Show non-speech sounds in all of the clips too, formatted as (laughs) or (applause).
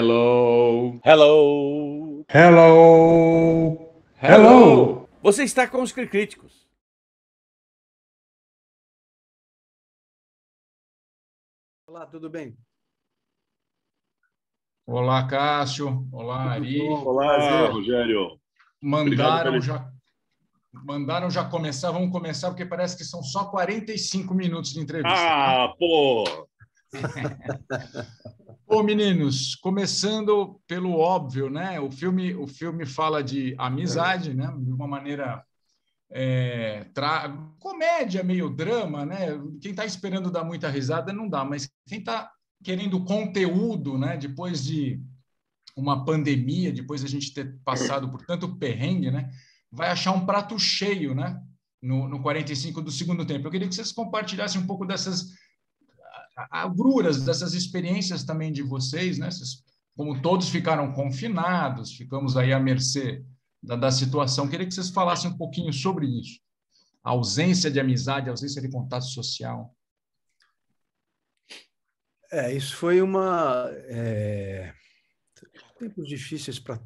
Hello. Hello. Hello. Hello. Você está com os Críticos. Olá, tudo bem? Olá, Cássio. Olá, Ari. Olá, Rogério. Mandaram já mandaram já começar, vamos começar, porque parece que são só 45 minutos de entrevista. Ah, pô! (laughs) meninos, começando pelo óbvio, né? O filme, o filme fala de amizade, né? De uma maneira é, tra... comédia, meio drama, né? Quem está esperando dar muita risada não dá, mas quem está querendo conteúdo, né? Depois de uma pandemia, depois a gente ter passado por tanto perrengue, né? Vai achar um prato cheio, né? No, no 45 do segundo tempo. Eu queria que vocês compartilhassem um pouco dessas agruras dessas experiências também de vocês, né? como todos ficaram confinados, ficamos aí à mercê da, da situação. Queria que vocês falassem um pouquinho sobre isso. A ausência de amizade, a ausência de contato social. É, isso foi uma. É... Tempos difíceis para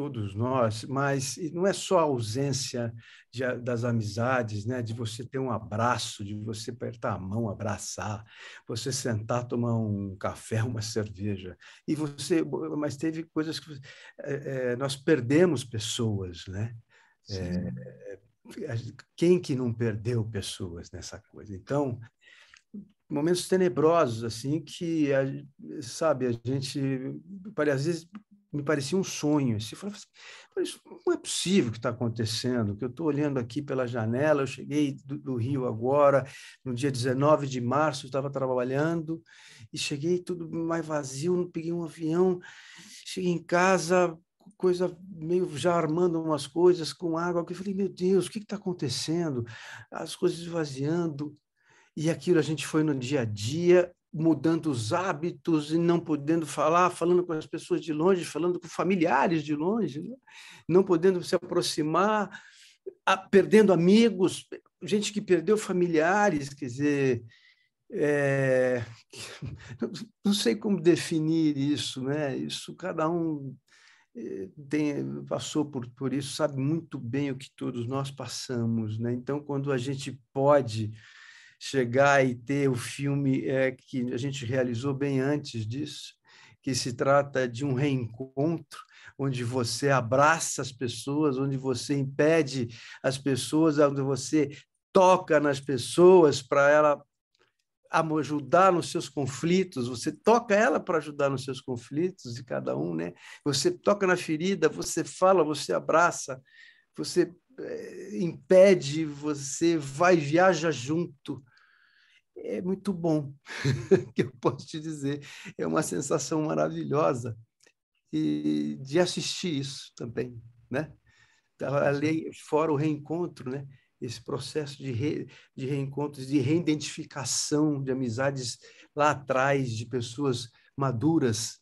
todos nós, mas não é só a ausência de, das amizades, né? de você ter um abraço, de você apertar a mão, abraçar, você sentar, tomar um café, (laughs) uma cerveja. E você, mas teve coisas que é, é, nós perdemos pessoas, né? É, é quem que não perdeu pessoas nessa coisa? Então, momentos tenebrosos assim que sabe a gente às vezes me parecia um sonho. Assim, falei, mas não é possível que está acontecendo, que eu estou olhando aqui pela janela, eu cheguei do, do, Rio agora, no dia 19 de março, estava trabalhando, e cheguei tudo mais vazio, não peguei um avião, cheguei em casa, coisa meio já armando umas coisas com água, eu falei, meu Deus, o que está acontecendo? As coisas esvaziando, e aquilo a gente foi no dia a dia, mudando os hábitos e não podendo falar, falando com as pessoas de longe, falando com familiares de longe, né? não podendo se aproximar, a, perdendo amigos, gente que perdeu familiares, quer dizer, é, (laughs) não sei como definir isso, né? Isso cada um eh, tem, passou por, por isso, sabe muito bem o que todos nós passamos, né? Então, quando a gente pode chegar e ter o filme é, que a gente realizou bem antes disso, que se trata de um reencontro onde você abraça as pessoas, onde você impede as pessoas, onde você toca nas pessoas para ela ajudar nos seus conflitos, você toca ela para ajudar nos seus conflitos de cada um, né? Você toca na ferida, você fala, você abraça, você eh, impede, você vai viaja junto, é muito bom, (laughs) que eu posso te dizer. É uma sensação maravilhosa e de assistir isso também, né? fora o reencontro, né? Esse processo de, re, de reencontros, de reidentificação de amizades lá atrás, de pessoas maduras,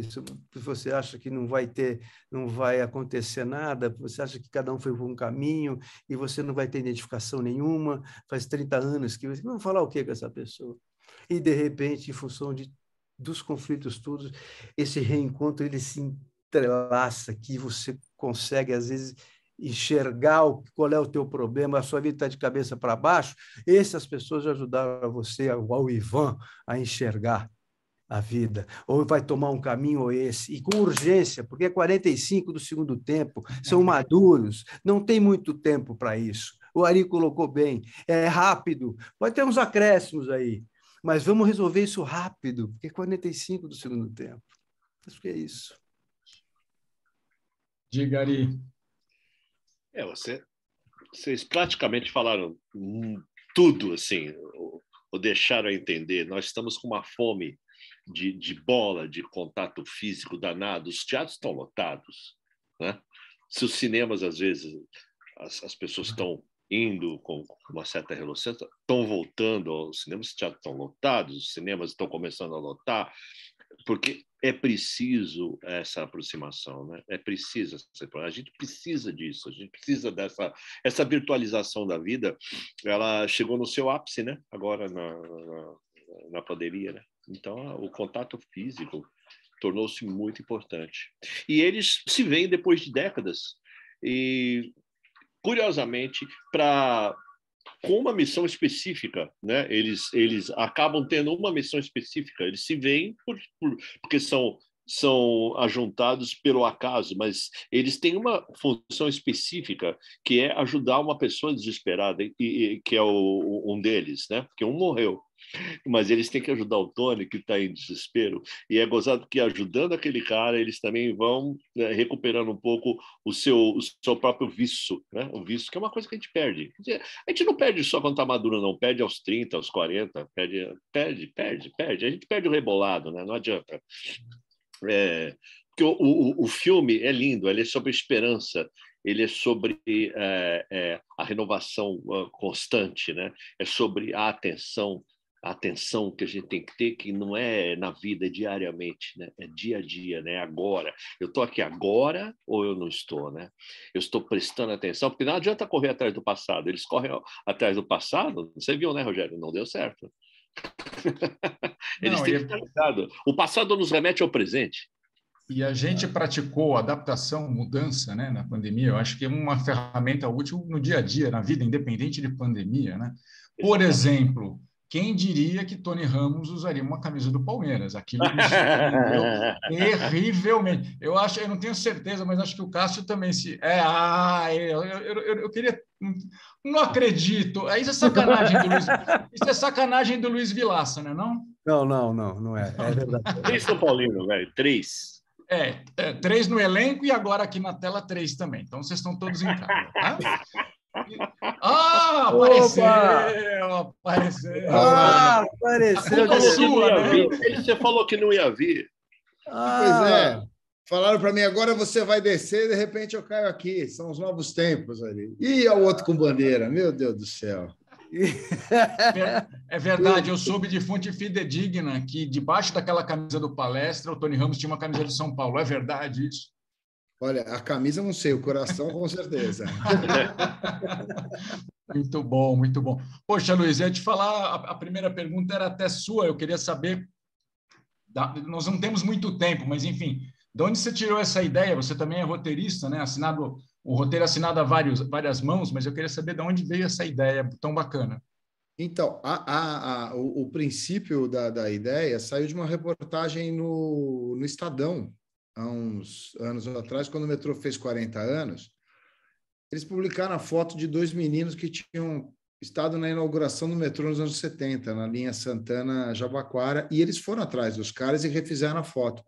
isso você acha que não vai ter, não vai acontecer nada, você acha que cada um foi por um caminho e você não vai ter identificação nenhuma, faz 30 anos que você vamos falar o que com essa pessoa? E de repente, em função de dos conflitos todos, esse reencontro ele se entrelaça que você consegue às vezes enxergar o, qual é o teu problema, a sua vida está de cabeça para baixo, essas pessoas ajudaram você, o Ivan, a enxergar a vida, ou vai tomar um caminho ou esse, e com urgência, porque é 45 do segundo tempo, são é. maduros, não tem muito tempo para isso. O Ari colocou bem, é rápido, pode ter uns acréscimos aí, mas vamos resolver isso rápido, porque é 45 do segundo tempo. Acho que é isso. Diga, Ari. É, você, vocês praticamente falaram hum, tudo, assim, ou deixaram a entender. Nós estamos com uma fome de, de bola, de contato físico danado. Os teatros estão lotados. Né? Se os cinemas, às vezes, as, as pessoas uhum. estão indo com uma certa relutância, estão voltando aos cinemas, os teatros estão lotados, os cinemas estão começando a lotar, porque é preciso essa aproximação, né? É preciso A gente precisa disso, a gente precisa dessa essa virtualização da vida. Ela chegou no seu ápice, né? Agora na, na, na pandemia, né? Então, o contato físico tornou-se muito importante. E eles se veem depois de décadas. E, curiosamente, para com uma missão específica, né? Eles eles acabam tendo uma missão específica. Eles se veem por, por, porque são são ajuntados pelo acaso, mas eles têm uma função específica que é ajudar uma pessoa desesperada e, e que é o, um deles, né? Porque um morreu mas eles têm que ajudar o Tony, que está em desespero. E é gozado que, ajudando aquele cara, eles também vão né, recuperando um pouco o seu, o seu próprio vício, né? o vício, que é uma coisa que a gente perde. a gente não perde só quando está maduro, não. Perde aos 30, aos 40, perde, perde, perde, perde. A gente perde o rebolado, né? não adianta. É, porque o, o, o filme é lindo, ele é sobre esperança, ele é sobre é, é, a renovação ah, constante, né? é sobre a atenção a atenção que a gente tem que ter, que não é na vida é diariamente, né? é dia a dia, né? agora. Eu estou aqui agora ou eu não estou? Né? Eu estou prestando atenção, porque não adianta correr atrás do passado. Eles correm atrás do passado, você viu, né, Rogério? Não deu certo. (laughs) Eles não, têm que estar ligado. O passado nos remete ao presente. E a gente praticou adaptação, mudança né, na pandemia. Eu acho que é uma ferramenta útil no dia a dia, na vida, independente de pandemia. Né? Por exemplo, quem diria que Tony Ramos usaria uma camisa do Palmeiras? Aquilo me (laughs) terrivelmente. Eu acho, eu não tenho certeza, mas acho que o Cássio também se. É, ah, eu, eu, eu, eu queria. Não acredito. Isso é sacanagem do Luiz. Isso é sacanagem do Luiz Vilaça, não é não? Não, não, não, não é. É verdade. (laughs) Três São Paulino, velho. Três. É, é, três no elenco e agora aqui na tela três também. Então vocês estão todos em casa. Tá? Ah, apareceu! Apareceu! Ah, apareceu! Ele, sua, né? você falou que não ia vir. Ah. Pois é. Ah. Falaram para mim, agora você vai descer, de repente eu caio aqui. São os novos tempos ali. E é o outro com bandeira, meu Deus do céu. É, é verdade, eu soube de fonte fidedigna que debaixo daquela camisa do palestra, o Tony Ramos tinha uma camisa do São Paulo. É verdade isso? Olha, a camisa não sei, o coração com certeza. (laughs) muito bom, muito bom. Poxa, Luiz, ia te falar, a, primeira pergunta era até sua, eu queria saber, da, nós não temos muito tempo, mas enfim, de onde você tirou essa ideia? Você também é roteirista, né? Assinado, o roteiro é assinado a vários, várias mãos, mas eu queria saber de onde veio essa ideia tão bacana. Então, a, a, a, o, o, princípio da, da, ideia saiu de uma reportagem no, no Estadão, há uns anos atrás, quando o metrô fez 40 anos, eles publicaram a foto de dois meninos que tinham estado na inauguração do metrô nos anos 70, na linha Santana-Jabaquara, e eles foram atrás dos caras e refizeram a foto.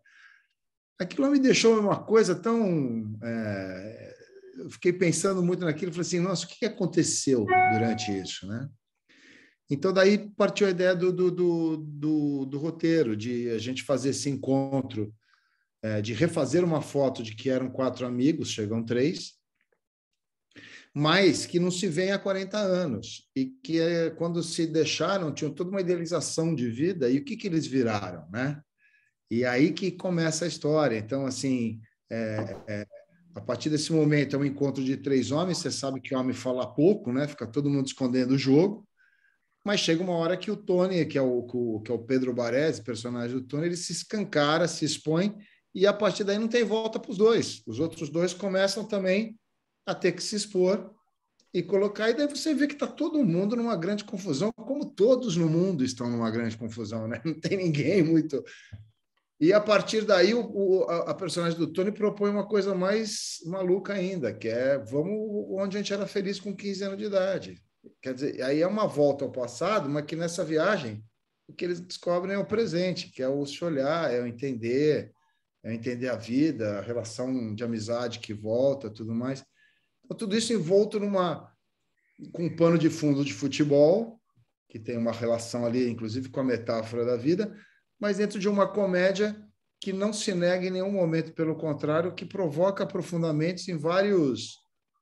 Aquilo me deixou uma coisa tão. É... Eu fiquei pensando muito naquilo, falei assim: nossa, o que aconteceu durante isso, né? Então, daí partiu a ideia do, do, do, do, do roteiro, de a gente fazer esse encontro é, de refazer uma foto de que eram quatro amigos, chegam três, mas que não se vêem há 40 anos e que é, quando se deixaram tinham toda uma idealização de vida e o que, que eles viraram, né? E aí que começa a história. Então, assim, é, é, a partir desse momento é um encontro de três homens. Você sabe que o homem fala pouco, né? Fica todo mundo escondendo o jogo. Mas chega uma hora que o Tony, que é o, que é o Pedro Baresi, personagem do Tony, ele se escancara, se expõe e a partir daí não tem volta para os dois. Os outros dois começam também a ter que se expor e colocar. E daí você vê que está todo mundo numa grande confusão, como todos no mundo estão numa grande confusão, né? (laughs) Não tem ninguém muito. E a partir daí, o, o a, personagem do Tony propõe uma coisa mais maluca ainda, que é vamos onde a gente era feliz com 15 anos de idade. Quer dizer, aí é uma volta ao passado, mas que nessa viagem o que eles descobrem é o presente, que é o se olhar, é o entender, é entender a vida, a relação de amizade que volta, tudo mais. Então, tudo isso envolto numa com um pano de fundo de futebol, que tem uma relação ali, inclusive, com a metáfora da vida, mas dentro de uma comédia que não se nega em nenhum momento, pelo contrário, que provoca aprofundamentos em vários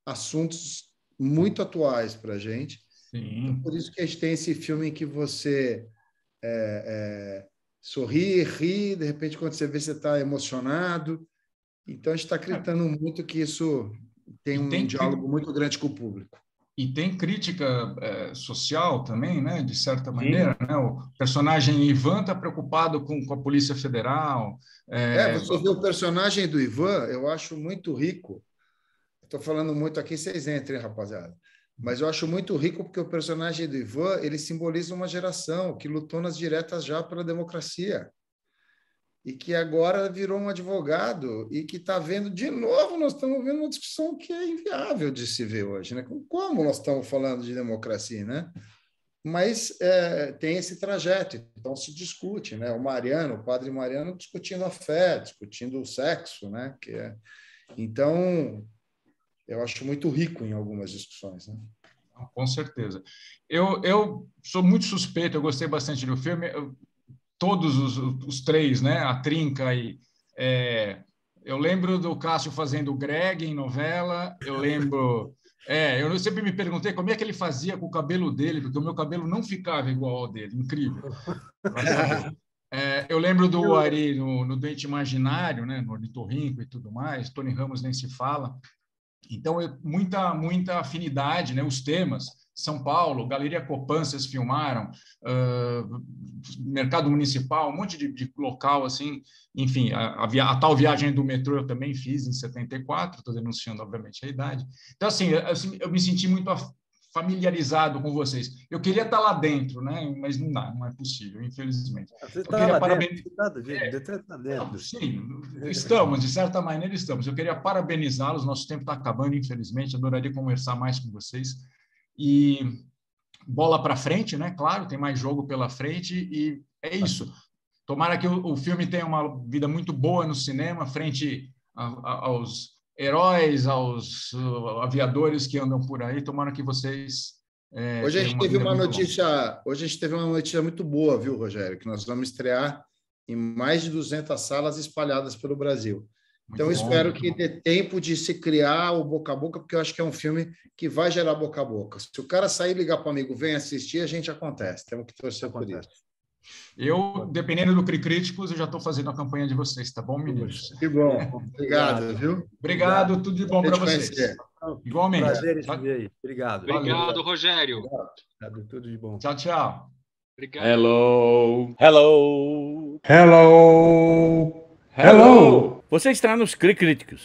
assuntos muito atuais para a gente. Sim. Então, por isso que a gente tem esse filme em que você é, é sorrir, rir, de repente, quando você vê, você está emocionado. Então, a gente está é. acreditando muito que isso tem um tem diálogo que... muito grande com o público. E tem crítica é, social também, né? De certa maneira, né? O personagem Ivan está preocupado com, com, a Polícia Federal. É... é, você vê o personagem do Ivan, eu acho muito rico. Estou falando muito aqui, vocês entrem, rapaziada. Mas eu acho muito rico porque o personagem do Ivan, ele simboliza uma geração que lutou nas diretas já pela democracia e que agora virou um advogado e que está vendo de novo nós estamos vendo uma discussão que é inviável de se ver hoje, né? Como nós estamos falando de democracia, né? Mas é, tem esse trajeto, então se discute, né? O Mariano, o padre Mariano discutindo a fé, discutindo o sexo, né? Que é... Então eu acho muito rico em algumas discussões. Né? Com certeza. Eu, eu sou muito suspeito, eu gostei bastante do filme, eu, todos os, os, três, né? a Trinca e. É, eu lembro do Cássio fazendo o Greg em novela, eu lembro. É, eu sempre me perguntei como é que ele fazia com o cabelo dele, porque o meu cabelo não ficava igual ao dele, incrível. (laughs) é, eu lembro do Ari no, no Doente Imaginário, né, no Ornitorrinco e tudo mais, Tony Ramos nem se fala. Então, muita, muita afinidade, né? os temas. São Paulo, Galeria Copan, vocês filmaram, uh, Mercado Municipal, um monte de, de local, assim, enfim, a, a, a, tal viagem do metrô eu também fiz em 74, estou denunciando, obviamente, a idade. Então, assim, eu, assim, eu me senti muito familiarizado com vocês. Eu queria estar lá dentro, né? Mas não dá, não é possível, infelizmente. Você está lá parabenizar... dentro, você está é. tá dentro. sim, estamos, de certa maneira estamos. Eu queria parabenizá-los, nosso tempo está acabando, infelizmente, adoraria conversar mais com vocês. E bola para frente, né? Claro, tem mais jogo pela frente e é isso. Tomara que o, filme tenha uma vida muito boa no cinema, frente a, a, aos heróis, aos uh, aviadores que andam por aí. Tomara que vocês. É, hoje a gente uma teve uma notícia, boa. hoje a gente teve uma notícia muito boa, viu, Rogério? Que nós vamos estrear em mais de 200 salas espalhadas pelo Brasil. Muito então, bom, espero que bom. dê tempo de se criar o boca a boca, porque eu acho que é um filme que vai gerar boca a boca. Se o cara sair e ligar para o amigo, vem assistir, a gente acontece. Temos que torcer acontece. por isso. Eu, dependendo do CRI Críticos, eu já estou fazendo a campanha de vocês, tá bom, meninos? Que bom. Obrigado, viu? Obrigado, tudo de bom para vocês. Conhecer. Igualmente. Prazer em te tá- aí. Obrigado. Obrigado, Rogério. Obrigado. Tudo de bom. Tchau, tchau. Obrigado. Hello. Hello. Hello. Hello. Você está nos CRI Críticos.